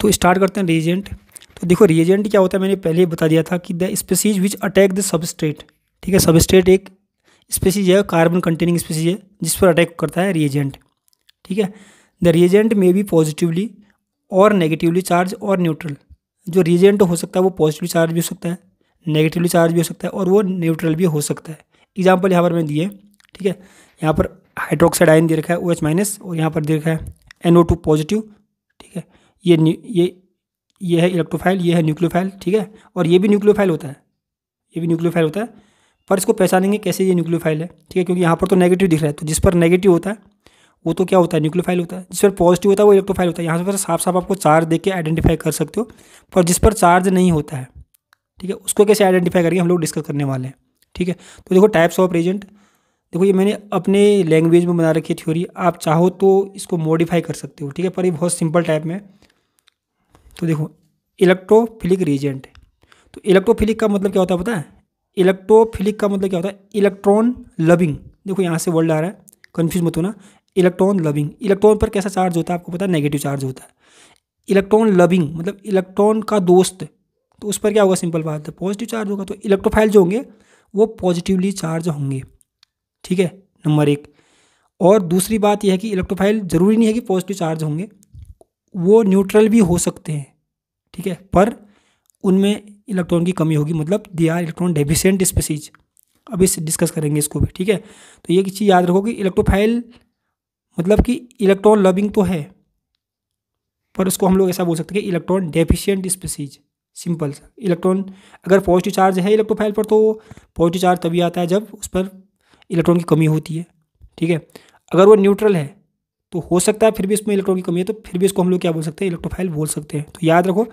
तो स्टार्ट करते हैं रिएजेंट तो देखो रिएजेंट क्या होता है मैंने पहले ही बता दिया था कि the species which attack the substrate ठीक है सबस्ट्रेट एक स्पेसीज है कार्बन कंटेनिंग स्पेसीज है जिस पर अटैक करता है रिएजेंट ठीक है the reagent may be positively और नेगेटिवली चार्ज और न्यूट्रल जो रिएजेंट हो सकता है वो पॉजिटिवली चार्ज भी हो सकता है नेगेटिवली चार्ज भी हो सकता है और वो न्यूट्रल भी हो सकता है एग्जाम्पल यहाँ पर मैंने दिए ठीक है यहाँ पर हाइड्रोक्साइड आयन दे रखा है ओ एच माइनस और यहाँ पर दे रखा है एन ओ टू पॉजिटिव ठीक है ये ये ये है इलेक्ट्रोफाइल ये है न्यूक्लियोफाइल ठीक है और ये भी न्यूक्लियोफाइल होता है ये भी न्यूक्लियोफाइल होता है पर इसको पहचानेंगे कैसे ये न्यूक्लियोफाइल है ठीक है क्योंकि यहाँ पर तो नेगेटिव दिख रहा है तो जिस पर नेगेटिव होता है वो तो क्या होता है न्यूक्लियोफाइल होता है जिस पर पॉजिटिव होता है वो इलेक्ट्रोफाइल होता है यहाँ पर साफ साफ आपको चार्ज देख के आइडेंटिफाई कर सकते हो पर जिस पर चार्ज नहीं होता है ठीक है उसको कैसे आइडेंटिफाई करेंगे हम लोग डिस्कस करने वाले हैं ठीक है तो देखो टाइप्स ऑफ एजेंट देखो ये मैंने अपने लैंग्वेज में बना रखी है थ्योरी आप चाहो तो इसको मॉडिफाई कर सकते हो ठीक है पर ये बहुत सिंपल टाइप में तो देखो इलेक्ट्रोफिलिक रिएजेंट तो इलेक्ट्रोफिलिक का मतलब क्या होता है पता है इलेक्ट्रोफिलिक का मतलब क्या होता है इलेक्ट्रॉन लविंग देखो यहाँ से वर्ड आ रहा है कन्फ्यूज मत होना इलेक्ट्रॉन लविंग इलेक्ट्रॉन पर कैसा चार्ज होता है आपको पता है नेगेटिव चार्ज होता है इलेक्ट्रॉन लविंग मतलब इलेक्ट्रॉन का दोस्त तो उस पर क्या होगा सिंपल बात है पॉजिटिव चार्ज होगा तो इलेक्ट्रोफाइल जो होंगे वो पॉजिटिवली चार्ज होंगे ठीक है नंबर एक और दूसरी बात यह है कि इलेक्ट्रोफाइल ज़रूरी नहीं है कि पॉजिटिव चार्ज होंगे वो न्यूट्रल भी हो सकते हैं ठीक है पर उनमें इलेक्ट्रॉन की कमी होगी मतलब they are electron deficient species अब इस डिस्कस करेंगे इसको भी ठीक है तो ये चीज़ याद रखो कि इलेक्ट्रोफाइल मतलब कि इलेक्ट्रॉन लविंग तो है पर उसको हम लोग ऐसा बोल सकते हैं कि इलेक्ट्रॉन डेफिशियंट स्पेसीज सिंपल सा इलेक्ट्रॉन अगर पॉजिटिव चार्ज है इलेक्ट्रोफाइल पर तो पॉजिटिव चार्ज तभी आता है जब उस पर इलेक्ट्रॉन की कमी होती है ठीक है अगर वो न्यूट्रल है तो हो सकता है फिर भी इसमें इलेक्ट्रॉन की कमी है तो फिर भी इसको हम लोग क्या बोल सकते हैं इलेक्ट्रोफाइल बोल सकते हैं तो याद रखो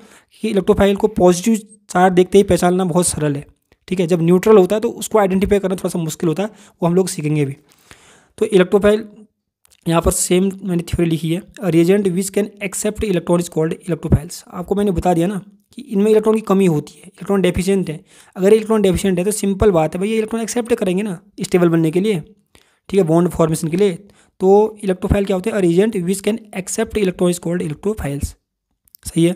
कि इलेक्ट्रोफाइल को पॉजिटिव चार्ज देखते ही पहचानना बहुत सरल है ठीक है जब न्यूट्रल होता है तो उसको आइडेंटिफाई करना थोड़ा सा मुश्किल होता है वो हम लोग सीखेंगे भी तो इलेक्ट्रोफाइल यहाँ पर सेम मैंने थ्योरी लिखी है reagent which can accept electron is called electrophiles आपको मैंने बता दिया ना कि इनमें इलेक्ट्रॉन की कमी होती है इलेक्ट्रॉन डेफिशिएंट है अगर इलेक्ट्रॉन डेफिशिएंट है तो सिंपल बात है भाई ये इलेक्ट्रॉन एक्सेप्ट करेंगे ना स्टेबल बनने के लिए ठीक है बॉन्ड फॉर्मेशन के लिए तो इलेक्ट्रोफाइल क्या होते हैं reagent which can accept is called electrophiles सही है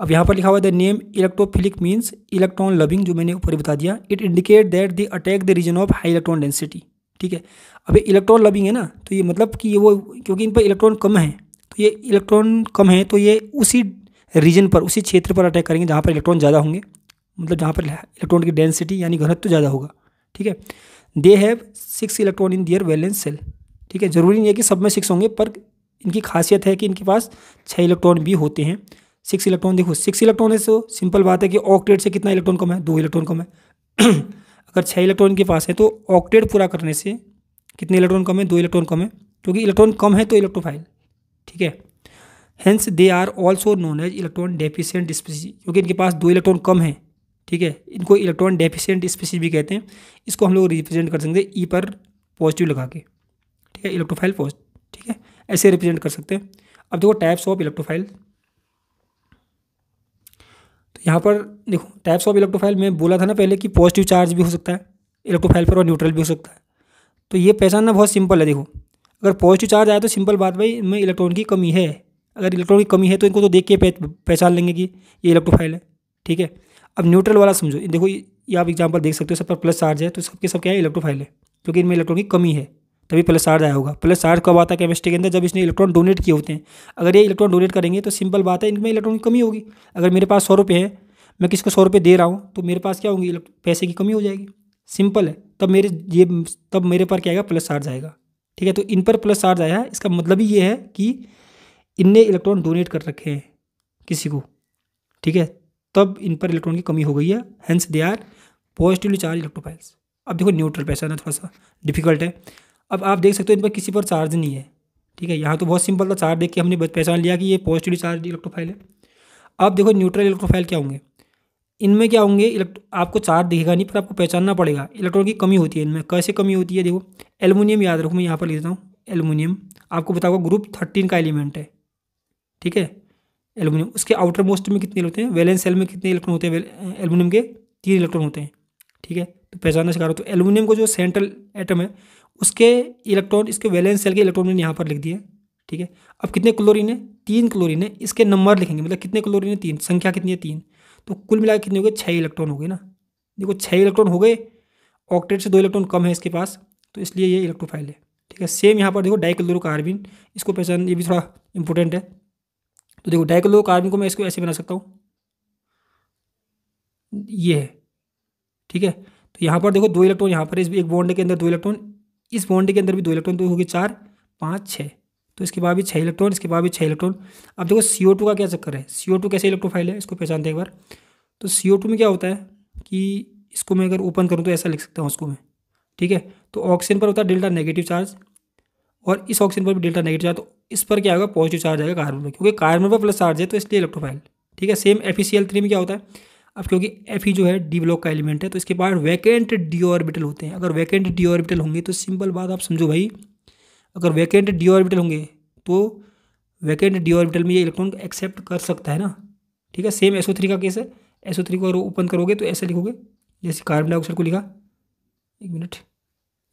अब यहाँ पर लिखा हुआ the name electrophilic means electron loving जो मैंने ऊपर बता दिया it indicate that the attack the region of high electron density ठीक है अब ये इलेक्ट्रॉन लविंग है ना तो ये मतलब कि ये वो क्योंकि इन पर इलेक्ट्रॉन कम है तो ये इलेक्ट्रॉन कम है तो ये उसी रीजन पर उसी क्षेत्र पर अटैक करेंगे जहाँ पर इलेक्ट्रॉन ज़्यादा होंगे मतलब जहाँ पर इलेक्ट्रॉन की डेंसिटी यानी घनत्व तो ज़्यादा होगा ठीक है they have six electron in their valence shell ठीक है ज़रूरी नहीं है कि सब में सिक्स होंगे पर इनकी खासियत है कि इनके पास छः इलेक्ट्रॉन भी होते हैं सिक्स इलेक्ट्रॉन देखो सिक्स इलेक्ट्रॉन है तो सिंपल बात है कि ऑक्टेट से कितना इलेक्ट्रॉन कम है दो इलेक्ट्रॉन कम है अगर छः इलेक्ट्रॉन के पास है तो ऑक्टेट पूरा करने से कितने इलेक्ट्रॉन कम है दो इलेक्ट्रॉन कम है क्योंकि इलेक्ट्रॉन कम है तो इलेक्ट्रोफाइल ठीक है hence they are also known as electron deficient species क्योंकि इनके पास दो इलेक्ट्रॉन कम है ठीक है इनको इलेक्ट्रॉन डेफिशियंट स्पीसी भी कहते हैं इसको हम लोग रिप्रेजेंट कर सकते हैं ई e पर पॉजिटिव लगा के ठीक है इलेक्ट्रोफाइल पोस्ट ठीक है ऐसे रिप्रेजेंट कर सकते हैं अब देखो टाइप्स ऑफ इलेक्ट्रोफाइल तो यहाँ पर देखो टाइप्स ऑफ इलेक्ट्रोफाइल में बोला था ना पहले कि पॉजिटिव चार्ज भी हो सकता है इलेक्ट्रोफाइल पर और न्यूट्रल भी हो सकता है तो ये पहचानना बहुत सिंपल है देखो अगर पॉजिटिव चार्ज आया तो सिंपल बात भाई इनमें इलेक्ट्रॉन की कमी है अगर इलेक्ट्रॉन की कमी है तो इनको तो देख के पहचान लेंगे कि ये इलेक्ट्रोफाइल है ठीक है अब न्यूट्रल वाला समझो देखो ये आप एग्जाम्पल देख सकते हो सब पर प्लस चार्ज है तो सबके सब क्या है इलेक्ट्रोफाइल है क्योंकि इनमें इलेक्ट्रॉन की कमी है तभी प्लस चार्ज आया होगा प्लस चार्ज कब आता है केमिस्ट्री के अंदर जब इसने इलेक्ट्रॉन डोनेट किए होते हैं अगर ये इलेक्ट्रॉन डोनेट करेंगे तो सिंपल बात है इनमें इलेक्ट्रॉन की कमी होगी अगर मेरे पास सौ रुपये है मैं किसको सौ रुपये दे रहा हूँ तो मेरे पास क्या होंगी पैसे की कमी हो जाएगी सिंपल है तब मेरे ये तब मेरे पर क्या आएगा प्लस चार्ज आएगा ठीक है तो इन पर प्लस चार्ज आया है इसका मतलब ही ये है कि इनने इलेक्ट्रॉन डोनेट कर रखे हैं किसी को ठीक है तब इन पर इलेक्ट्रॉन की कमी हो गई है hence they are positively charge electrophiles अब देखो न्यूट्रल पैसा ना थोड़ा सा डिफिकल्ट है अब आप देख सकते हो इन पर किसी पर चार्ज नहीं है ठीक है यहाँ तो बहुत सिंपल था चार्ज देख के हमने पहचान लिया कि ये पॉजिटिव चार्ज इलेक्ट्रोफाइल है अब देखो न्यूट्रल इलेक्ट्रोफाइल क्या होंगे इनमें क्या होंगे आपको चार्ज दिखेगा नहीं पर आपको पहचानना पड़ेगा इलेक्ट्रॉन की कमी होती है इनमें कैसे कमी होती है देखो एलमुनियम याद रखो मैं यहाँ पर देता हूँ एलमिनियम आपको बताओ ग्रुप थर्टीन का एलिमेंट है ठीक है एलुमिनियम उसके आउटर मोस्ट में कितने होते हैं वैलेंस सेल में कितने इलेक्ट्रॉन होते हैं एलुमिनियम के तीन इलेक्ट्रॉन होते हैं ठीक है तो पहचानना सिखा रहा हूँ तो एलुमिनियम को जो सेंट्रल एटम है उसके इलेक्ट्रॉन इसके वैलेंस सेल के इलेक्ट्रॉन मैंने यहाँ पर लिख दिए ठीक है अब कितने क्लोरीन है तीन क्लोरीन है इसके नंबर लिखेंगे मतलब कितने क्लोरीन है तीन संख्या कितनी है तीन तो कुल मिला कितने हो गए छः इलेक्ट्रॉन हो गए ना देखो छः इलेक्ट्रॉन हो गए ऑक्टेट से दो इलेक्ट्रॉन कम है इसके पास तो इसलिए ये इलेक्ट्रोफाइल है ठीक है सेम यहाँ पर देखो कार्बिन इसको पहचान ये भी थोड़ा इंपॉर्टेंट है तो देखो डाइक्लोरो कार्बिन को मैं इसको ऐसे बना सकता हूँ ये है ठीक है तो यहाँ पर देखो दो इलेक्ट्रॉन यहाँ पर इस एक बॉन्ड के अंदर दो इलेक्ट्रॉन इस बॉन्ड के अंदर भी दो इलेक्ट्रॉन तो होगी चार पाँच छः तो इसके बाद भी छः इलेक्ट्रॉन इसके बाद भी छः इलेक्ट्रॉन अब देखो सी ओ टू का क्या चक्कर है सी ओ टू कैसे इलेक्ट्रोफाइल है इसको पहचानते हैं एक बार तो सी ओ टू में क्या होता है कि इसको मैं अगर ओपन करूँ तो ऐसा लिख सकता हूँ उसको मैं ठीक है तो ऑक्सीजन पर होता है डेल्टा नेगेटिव चार्ज और इस ऑक्सीजन पर भी डेल्टा नेगेटिव चार्ज तो इस पर क्या होगा पॉजिटिव चार्ज आएगा कार्बन पर क्योंकि कार्बन पर प्लस चार्ज है तो इसलिए इलेक्ट्रोफाइल ठीक है सेम एफ e में क्या होता है अब क्योंकि एफ ही जो है डी ब्लॉक का एलिमेंट है तो इसके बाद वैकेंट डी ऑर्बिटल होते हैं अगर वैकेंट डी ऑर्बिटल होंगे तो सिंपल बात आप समझो भाई अगर वैकेंट डी ऑर्बिटल होंगे तो वैकेंट डी ऑर्बिटल में ये इलेक्ट्रॉन एक्सेप्ट कर सकता है ना ठीक है सेम एसओ थ्री का केस है एसओ थ्री को अगर ओपन करोगे तो ऐसे लिखोगे जैसे कार्बन डाइऑक्साइड को लिखा एक मिनट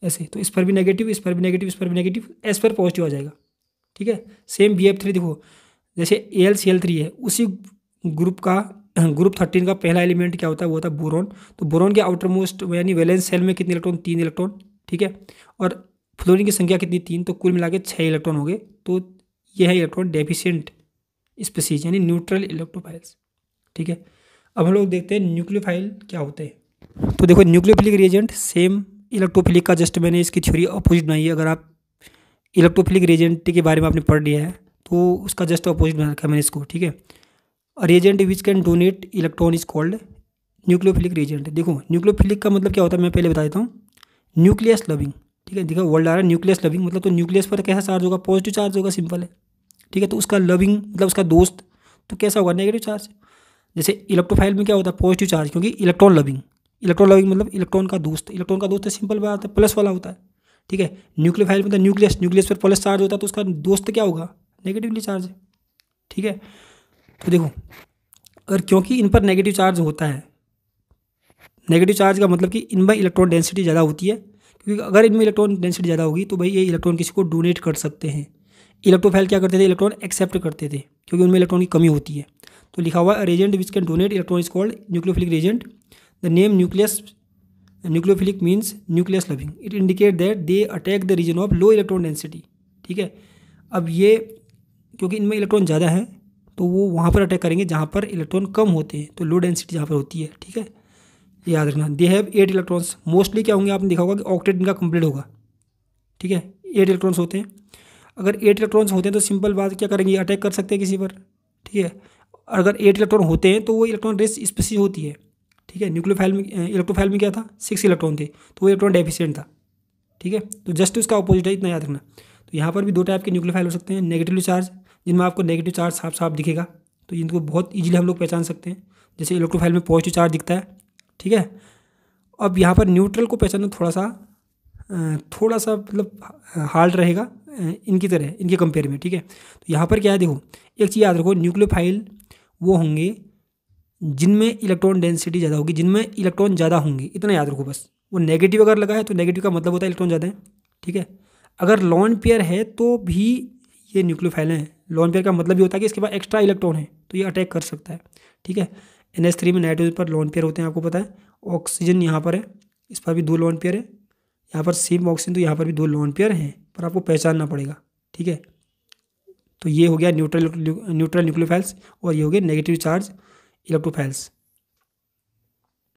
ऐसे तो इस पर भी नेगेटिव इस पर भी नेगेटिव इस पर भी नेगेटिव एस पर पॉजिटिव आ जाएगा ठीक है सेम बी एफ थ्री देखो जैसे A L C L three है उसी ग्रुप का ग्रुप थर्टीन का पहला एलिमेंट क्या होता है वो होता है बोरोन तो बोरोन के आउटर मोस्ट यानी वैलेंस सेल में कितने इलेक्ट्रॉन तीन इलेक्ट्रॉन ठीक है और फ्लोरिन की संख्या कितनी तीन तो कुल मिला के छः इलेक्ट्रॉन हो गए तो यह है इलेक्ट्रॉन डेफिशियंट स्पेसीज यानी न्यूट्रल इलेक्ट्रोफाइल्स ठीक है अब हम लोग देखते हैं न्यूक्लियोफाइल क्या होते हैं तो देखो न्यूक्लियोफिलिक रिएजेंट सेम इलेक्ट्रोफिलिक का जस्ट मैंने इसकी थ्योरी अपोजिट बनाई है अगर आप इलेक्ट्रोफिलिक रिएजेंट के बारे में आपने पढ़ लिया है तो उसका जस्ट अपोजिट बना रखा है मैंने इसको ठीक है reagent which can donate electron is called nucleophilic reagent देखो न्यूक्लियोफिलिक का मतलब क्या होता है मैं पहले बता देता हूँ न्यूक्लियस लविंग ठीक है देखो वर्ल्ड आ रहा है न्यूक्लियस लविंग मतलब तो न्यूक्लियस पर कैसा चार्ज होगा पॉजिटिव चार्ज होगा सिंपल है ठीक है तो उसका लविंग मतलब उसका दोस्त तो कैसा होगा नेगेटिव चार्ज जैसे इलेक्ट्रोफाइल में क्या होता है पॉजिटिव चार्ज क्योंकि इलेक्ट्रॉन लविंग इलेक्ट्रॉन लविंग मतलब इलेक्ट्रॉन का दोस्त इलेक्ट्रॉन का दोस्त तो सिंपल बात है प्लस वाला होता है ठीक है न्यूक्लियोफाइल मतलब न्यूक्लियस न्यूक्लियस पर प्लस चार्ज होता है तो उसका दोस्त क्या होगा नेगेटिवली चार्ज ठीक है तो देखो और क्योंकि इन पर नेगेटिव चार्ज होता है नेगेटिव चार्ज का मतलब कि इनमें इलेक्ट्रॉन डेंसिटी ज़्यादा होती है क्योंकि अगर इनमें इलेक्ट्रॉन डेंसिटी ज़्यादा होगी तो भाई ये इलेक्ट्रॉन किसी को डोनेट कर सकते हैं इलेक्ट्रोफाइल क्या करते थे इलेक्ट्रॉन एक्सेप्ट करते थे क्योंकि उनमें इलेक्ट्रॉन की कमी होती है तो लिखा हुआ reagent which can donate electron is called nucleophilic reagent the name nucleus nucleophilic means nucleus loving it indicate that they attack the region of low electron density ठीक है अब ये क्योंकि इनमें इलेक्ट्रॉन ज़्यादा है तो वो वहाँ पर अटैक करेंगे जहाँ पर इलेक्ट्रॉन कम होते हैं तो लो डेंसिटी जहाँ पर होती है ठीक है याद रखना they have eight electrons mostly क्या होंगे आपने देखा होगा कि ऑक्टेट इनका कंप्लीट होगा ठीक है एट इलेक्ट्रॉन्स होते हैं अगर एट इलेक्ट्रॉन्स होते हैं तो सिंपल बात क्या करेंगे अटैक कर सकते हैं किसी पर ठीक है अगर एट इलेक्ट्रॉन होते हैं तो वो इलेक्ट्रॉन रेस स्पेसिफिक होती है ठीक है न्यूक्लियोफाइल में इलेक्ट्रोफाइल में क्या था सिक्स इलेक्ट्रॉन थे तो वो इलेक्ट्रॉन डेफिशिएंट था ठीक है तो जस्ट उसका अपोजिट है इतना याद रखना तो यहाँ पर भी दो टाइप के न्यूक्लियोफाइल हो सकते हैं नेगेटिवली चार्ज जिनमें आपको नेगेटिव चार्ज साफ साफ दिखेगा तो इनको बहुत ईजिली हम लोग पहचान सकते हैं जैसे इलेक्ट्रोफाइल में पॉजिटिव चार्ज दिखता है ठीक है अब यहाँ पर न्यूट्रल को पहचानना थोड़ा सा थोड़ा सा मतलब हार्ड रहेगा इनकी तरह इनके कंपेयर में ठीक है तो यहाँ पर क्या है देखो एक चीज़ याद रखो न्यूक्लियोफाइल वो होंगे जिनमें इलेक्ट्रॉन डेंसिटी ज़्यादा होगी जिनमें इलेक्ट्रॉन ज़्यादा होंगे इतना याद रखो बस वो नेगेटिव अगर लगा है तो नेगेटिव का मतलब होता है इलेक्ट्रॉन ज़्यादा है ठीक है अगर लॉन्ड पेयर है तो भी ये न्यूक्लियोफाइल हैं लॉन पेयर का मतलब भी होता है कि इसके पास एक्स्ट्रा इलेक्ट्रॉन है तो ये अटैक कर सकता है ठीक है एन एस थ्री में नाइट्रोजन पर लॉन पेयर होते हैं आपको पता है ऑक्सीजन यहाँ पर है इस पर भी दो लॉन पेयर है यहाँ पर सेम ऑक्सीजन तो यहाँ पर भी दो लॉन पेयर हैं पर आपको पहचानना पड़ेगा ठीक है तो ये हो गया न्यूट्रल न्यूट्रल न्यूक्लियोफाइल्स और ये हो गया नेगेटिव चार्ज इलेक्ट्रोफाइल्स